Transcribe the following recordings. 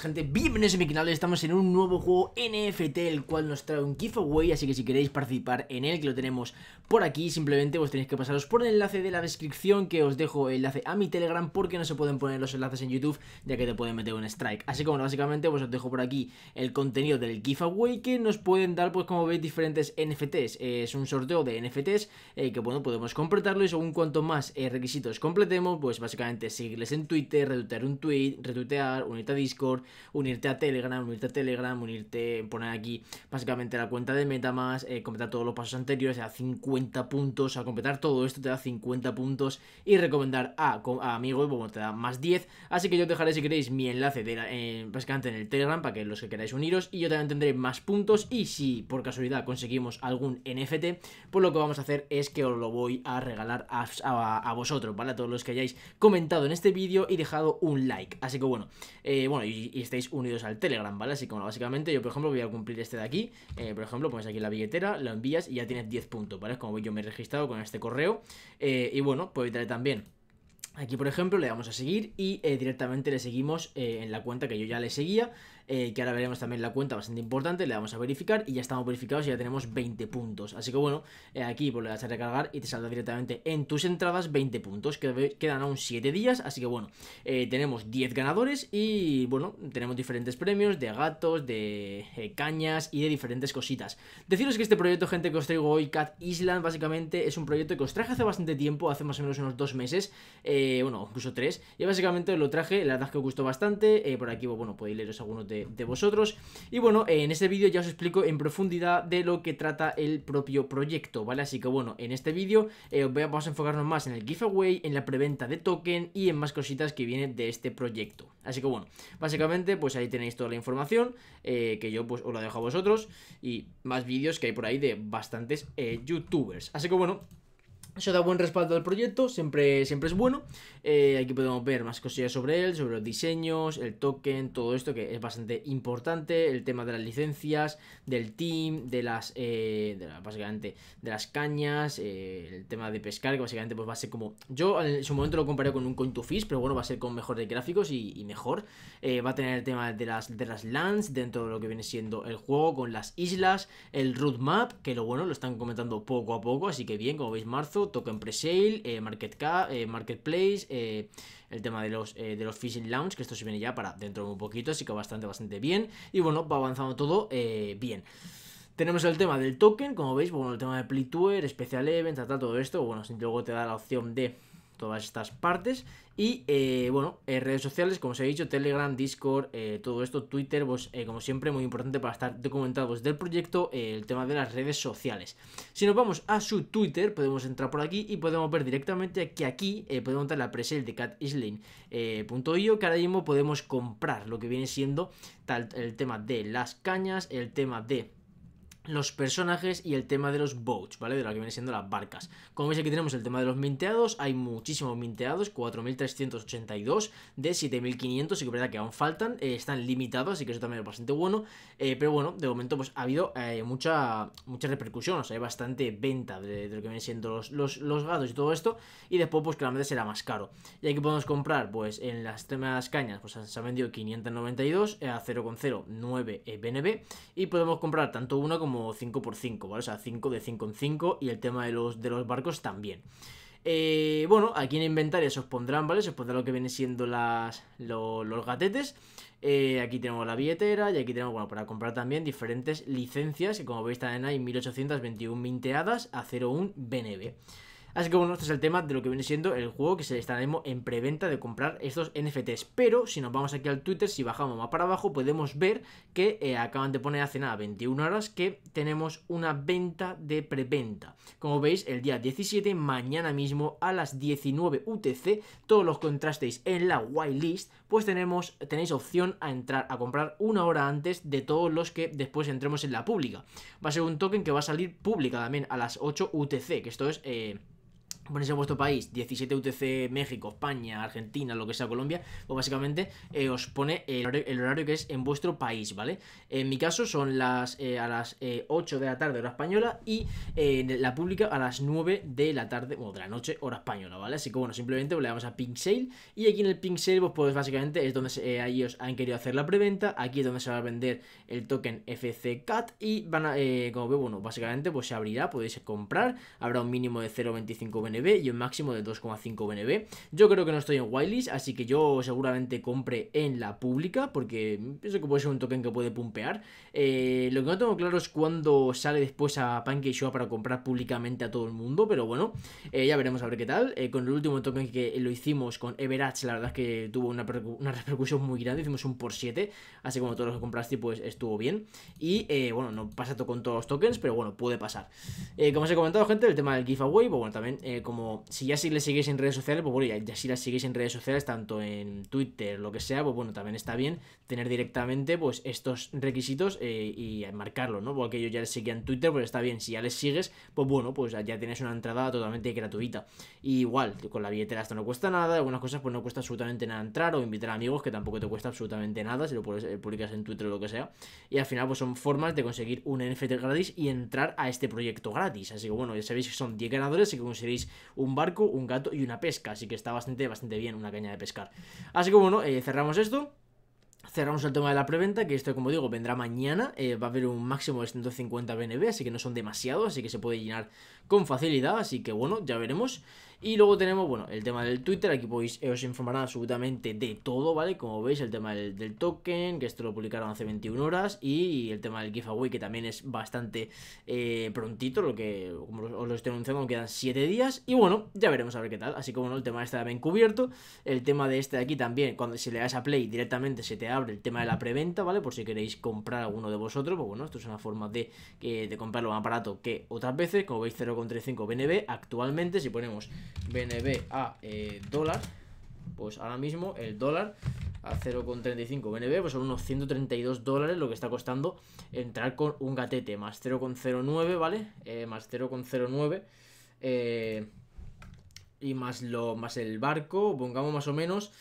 gente, bienvenidos a mi canal, estamos en un nuevo juego NFT el cual nos trae un giveaway, así que si queréis participar en él, que lo tenemos por aquí, simplemente vos tenéis que pasaros por el enlace de la descripción que os dejo el enlace a mi Telegram porque no se pueden poner los enlaces en YouTube ya que te pueden meter un strike, así que bueno, básicamente pues os dejo por aquí el contenido del giveaway que nos pueden dar pues como veis diferentes NFTs, eh, es un sorteo de NFTs eh, que bueno, podemos completarlo y según cuanto más eh, requisitos completemos, pues básicamente seguirles en Twitter, retuitear un tweet, retuitear, unirte a Discord unirte a Telegram, unirte a Telegram, unirte, poner aquí básicamente la cuenta de MetaMask, eh, completar todos los pasos anteriores, te da 50 puntos, a completar todo esto te da 50 puntos y recomendar a, amigo. amigos, bueno, te da más 10, así que yo dejaré si queréis mi enlace de eh, básicamente en el Telegram para que los que queráis uniros y yo también tendré más puntos y si por casualidad conseguimos algún NFT, pues lo que vamos a hacer es que os lo voy a regalar a, vosotros, ¿vale? A todos los que hayáis comentado en este vídeo y dejado un like. Así que bueno, eh, bueno, y estéis unidos al Telegram, ¿vale? Así como básicamente yo por ejemplo voy a cumplir este de aquí, eh, por ejemplo pones aquí la billetera, lo envías y ya tienes 10 puntos, ¿vale? Es como yo me he registrado con este correo eh, y bueno, puedo entrar también Aquí, por ejemplo, le damos a seguir y eh, directamente le seguimos en la cuenta que yo ya le seguía. Eh, que ahora veremos también la cuenta bastante importante, le vamos a verificar y ya estamos verificados y ya tenemos 20 puntos. Así que bueno, eh, aquí pues, le das a recargar y te saldrá directamente en tus entradas 20 puntos, que quedan aún 7 días, así que bueno, eh, tenemos 10 ganadores y bueno, tenemos diferentes premios de gatos, de cañas y de diferentes cositas. Deciros que este proyecto, gente, que os traigo hoy, Cat Island, básicamente es un proyecto que os traje hace bastante tiempo, hace más o menos unos 2 meses, bueno, incluso 3, y básicamente lo traje, la verdad es que os gustó bastante, por aquí, bueno, podéis leeros algunos de, vosotros. Y bueno, eh, en este vídeo ya os explico en profundidad de lo que trata el propio proyecto, ¿vale? Así que bueno, en este vídeo eh, vamos a enfocarnos más en el giveaway, en la preventa de token y en más cositas que vienen de este proyecto. Así que bueno, básicamente pues ahí tenéis toda la información eh, que yo pues os la dejo a vosotros y más vídeos que hay por ahí de bastantes youtubers. Así que bueno, eso da buen respaldo al proyecto, siempre, siempre es bueno. Eh, aquí podemos ver más cosillas sobre él, sobre los diseños, el token, todo esto que es bastante importante. El tema de las licencias, del team, de las, eh, básicamente, de las cañas, eh, el tema de pescar, que básicamente pues va a ser como... Yo en su momento lo comparé con un coin to fish, pero bueno, va a ser con mejores gráficos y, mejor. va a tener el tema de las, de las lands dentro de lo que viene siendo el juego, con las islas, el roadmap, que lo bueno, lo están comentando poco a poco, así que bien, como veis, marzo token presale eh, market eh, marketplace, eh, el tema de los, de los phishing launch, que esto se viene ya para dentro de un poquito, así que bastante, bastante bien. Y bueno, va avanzando todo bien. Tenemos el tema del token, como veis, bueno, el tema de Play Tour, Special Event, todo esto, bueno, luego te da la opción de todas estas partes. Y eh, bueno, eh, redes sociales, como os he dicho, Telegram, Discord, eh, todo esto, Twitter, pues eh, como siempre, muy importante para estar documentados del proyecto, el tema de las redes sociales. Si nos vamos a su Twitter, podemos entrar por aquí y podemos ver directamente que aquí podemos dar la presale de catisling.io, que ahora mismo podemos comprar lo que viene siendo el tema de las cañas, el tema de los personajes y el tema de los boats, ¿vale? De lo que vienen siendo las barcas. Como veis aquí tenemos el tema de los minteados, hay muchísimos minteados, 4.382 de 7.500, y que es verdad que aún faltan, eh, están limitados, así que eso también es bastante bueno, eh, pero bueno, de momento pues ha habido eh, mucha, repercusión, o sea, hay bastante venta de, lo que vienen siendo los, los, los, gatos y todo esto, y después pues claramente será más caro. Y aquí podemos comprar, pues en las temas cañas, pues se ha vendido 592 a 0,09 BNB, y podemos comprar tanto una como como 5x5, ¿vale? O sea, 5 de 5 en 5 y el tema de los, de los barcos también. Eh, bueno, aquí en inventario se os pondrán, ¿vale? Se os pondrán lo que vienen siendo las, los gatetes. Eh, aquí tenemos la billetera y aquí tenemos, bueno, para comprar también diferentes licencias que como veis también hay 1821 minteadas a 01 BNB. Así que bueno, este es el tema de lo que viene siendo el juego que se está en preventa de comprar estos NFTs. Pero si nos vamos aquí al Twitter, si bajamos más para abajo, podemos ver que eh, acaban de poner hace nada 21 horas que tenemos una venta de preventa. Como veis, el día 17, mañana mismo a las 19 UTC, todos los contrastéis en la whitelist, pues tenemos, tenéis opción a entrar a comprar una hora antes de todos los que después entremos en la pública. Va a ser un token que va a salir pública también a las 8 UTC, que esto es... Eh, ponéis en vuestro país 17 UTC México, España, Argentina, lo que sea Colombia, Pues básicamente eh, os pone el horario, que es en vuestro país, ¿vale? En mi caso son las eh, a las 8 eh, de la tarde hora española y la pública a las 9 de la tarde, o de la noche hora española, ¿vale? Así que bueno, simplemente le damos a Pink Sale y aquí en el Pink Sale pues, pues básicamente es donde ahí han querido hacer la preventa, aquí es donde se va a vender el token FCCAT y van a, como veo, bueno, básicamente pues se abrirá, podéis comprar, habrá un mínimo de 0.25 BNB y un máximo de 2,5 BNB. Yo creo que no estoy en whitelist, así que yo seguramente compre en la pública, porque pienso que puede ser un token que puede pumpear. Eh, lo que no tengo claro es cuando sale después a Show para comprar públicamente a todo el mundo, pero bueno, eh, ya veremos a ver qué tal. Eh, con el último token que lo hicimos con Everage, la verdad es que tuvo una, repercusión muy grande, hicimos un por 7, así como todos los que compraste, pues estuvo bien. Y bueno, no pasa todo con todos los tokens, pero bueno, puede pasar. como os he comentado, gente, el tema del giveaway, pues bueno, también como si ya si le seguís en redes sociales, pues bueno, ya, si las seguís en redes sociales, tanto en Twitter, lo que sea, pues bueno, también está bien tener directamente pues estos requisitos eh, y marcarlo, ¿no? Porque yo ya le seguía en Twitter, pues está bien, si ya les sigues, pues bueno, pues ya tienes una entrada totalmente gratuita. igual, con la billetera esto no cuesta nada, algunas cosas pues no cuesta absolutamente nada entrar o invitar amigos que tampoco te cuesta absolutamente nada, si lo eh, publicas en Twitter o lo que sea. Y al final pues son formas de conseguir un NFT gratis y entrar a este proyecto gratis. Así que bueno, ya sabéis que son 10 ganadores y que conseguiréis un barco, un gato y una pesca. Así que está bastante, bastante bien una caña de pescar. Así que bueno, eh, cerramos esto. Cerramos el tema de la preventa, que esto, como digo, vendrá mañana. Eh, va a haber un máximo de 150 BNB, así que no son demasiados, así que se puede llenar con facilidad. Así que bueno, ya veremos. Y luego tenemos, bueno, el tema del Twitter, aquí podéis, eh, os informarán absolutamente de todo, ¿vale? Como veis, el tema del, token, que esto lo publicaron hace 21 horas, y el tema del giveaway, que también es bastante eh, prontito, lo que como os lo estoy anunciando, quedan 7 días, y bueno, ya veremos a ver qué tal. Así como bueno, el tema está bien cubierto, el tema de este de aquí también, cuando si le das a play directamente se te abre el tema de la preventa, ¿vale? Por si queréis comprar alguno de vosotros, pues bueno, esto es una forma de, eh, de comprarlo más barato que otras veces, como veis 0,35 BNB, actualmente si ponemos BNB a eh, dólar, pues ahora mismo el dólar a 0,35 BNB, pues son unos 132 dólares lo que está costando entrar con un gatete, más 0,09, ¿vale? Eh, más 0,09 eh, y más, lo, más el barco, pongamos más o menos,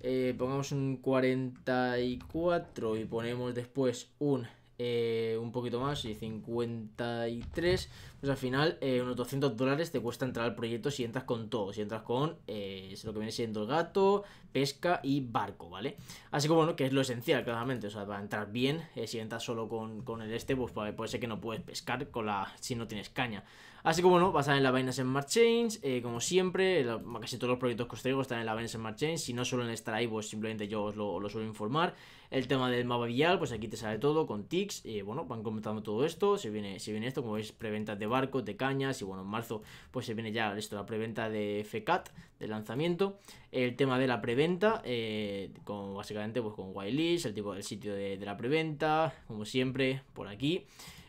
eh, pongamos un 44 y ponemos después un eh, un poquito más, y 53, pues al final eh, unos 200 dólares te cuesta entrar al proyecto si entras con todo, si entras con eh, lo que viene siendo el gato, pesca y barco, ¿vale? Así que bueno, que es lo esencial, claramente, o sea, para entrar bien, si entras solo con, el este, pues puede ser que no puedes pescar con la si no tienes caña. Así que bueno, estar en la Binance Smart Chains, como siempre, casi todos los proyectos que os traigo están en la Binance Smart Chains, si no suelen estar ahí, pues simplemente yo os lo suelo informar. El tema del mapa vial, pues aquí te sale todo con tics. y bueno, van comentando todo esto. Se viene, se viene esto, como veis, preventas de barcos, de cañas. Y bueno, en marzo, pues se viene ya esto, la preventa de FECAT, de lanzamiento. El tema de la preventa, eh, básicamente, pues con whitelist, el tipo del sitio de, la preventa, como siempre, por aquí.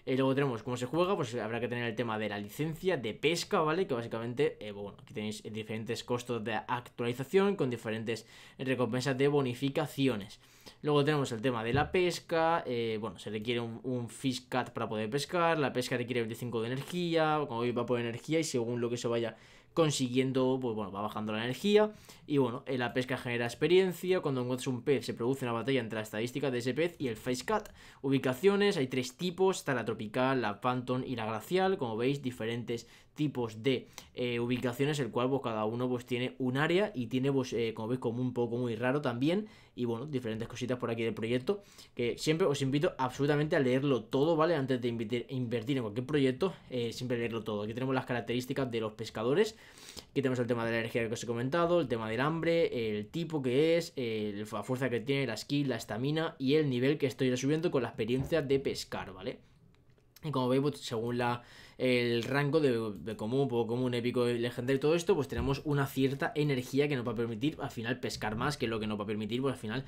y luego tenemos cómo se juega, pues habrá que tener el tema de la licencia de pesca, ¿vale? Que básicamente, eh, pues bueno, aquí tenéis diferentes costos de actualización con diferentes recompensas de bonificaciones. Luego tenemos el tema de la pesca, eh, bueno, se requiere un, un, fish cat para poder pescar, la pesca requiere 25 de energía, como va por energía y según lo que se vaya consiguiendo, pues bueno, va bajando la energía. Y bueno, eh, la pesca genera experiencia. Cuando encuentras un pez, se produce una batalla entre la estadística de ese pez y el fishcat. cat. Ubicaciones, hay tres tipos: está la tropical, la phantom y la glacial. Como veis, diferentes tipos de eh, ubicaciones, el cual pues, cada uno pues, tiene un área y tiene, pues, eh, como veis, como un poco muy raro también. Y bueno, diferentes cositas por aquí del proyecto, que siempre os invito absolutamente a leerlo todo, ¿vale? Antes de invertir en cualquier proyecto, eh, siempre leerlo todo. Aquí tenemos las características de los pescadores, aquí tenemos el tema de la energía que os he comentado, el tema del hambre, el tipo que es, la fuerza que tiene, la skill, la estamina y el nivel que estoy subiendo con la experiencia de pescar, ¿vale? Y como veis, pues, según la el rango de, común, poco común, épico, legendario y todo esto, pues tenemos una cierta energía que nos va a permitir al final pescar más, que lo que nos va a permitir pues al final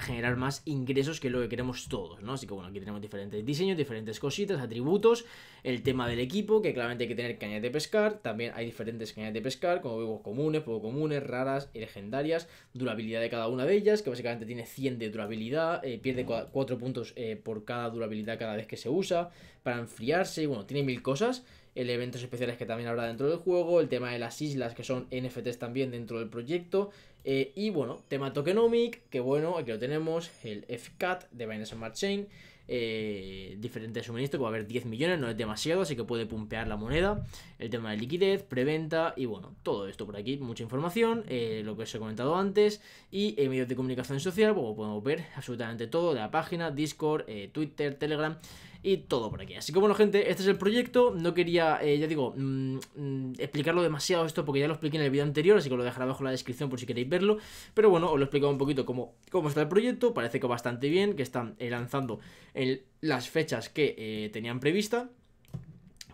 generar más ingresos que lo que queremos todos, ¿no? Así que bueno, aquí tenemos diferentes diseños, diferentes cositas, atributos, el tema del equipo, que claramente hay que tener cañas de pescar, también hay diferentes cañas de pescar, como vemos comunes, poco comunes, raras y legendarias, durabilidad de cada una de ellas, que básicamente tiene 100 de durabilidad, eh, pierde 4 puntos eh, por cada durabilidad cada vez que se usa, para enfriarse, bueno, tiene mil cosas el eventos especiales que también habrá dentro del juego, el tema de las islas que son NFTs también dentro del proyecto, eh, y bueno, tema tokenomic, que bueno, aquí lo tenemos, el FCAT de Binance Smart Chain, eh, diferentes suministros, que va a haber 10 millones, no es demasiado, así que puede pumpear la moneda, el tema de liquidez, preventa y bueno, todo esto por aquí, mucha información, eh, lo que os he comentado antes y en medios de comunicación social, como pues, podemos ver absolutamente todo, de la página, Discord, eh, Twitter, Telegram y todo por aquí. Así que bueno, gente, este es el proyecto. No quería, ya digo, mm, mm, explicarlo demasiado esto porque ya lo expliqué en el vídeo anterior, así que lo dejaré abajo en la descripción por si queréis verlo. Pero bueno, os lo he explicado un poquito cómo, cómo está el proyecto. Parece que bastante bien, que están eh, lanzando en las fechas que eh, tenían prevista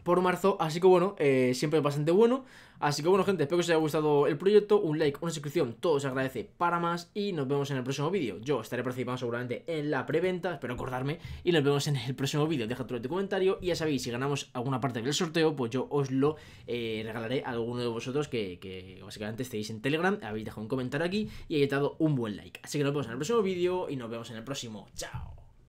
por marzo. Así que bueno, eh, siempre bastante bueno. Así que bueno, gente, espero que os haya gustado el proyecto. Un like, una suscripción, todo se agradece para más. Y nos vemos en el próximo vídeo. Yo estaré participando seguramente en la preventa, espero acordarme. Y nos vemos en el próximo vídeo. Dejad tu comentario. Y ya sabéis, si ganamos alguna parte del sorteo, pues yo os lo eh, regalaré a alguno de vosotros que, básicamente estéis en Telegram. Habéis dejado un comentario aquí y he dado un buen like. Así que nos vemos en el próximo vídeo y nos vemos en el próximo. ¡Chao!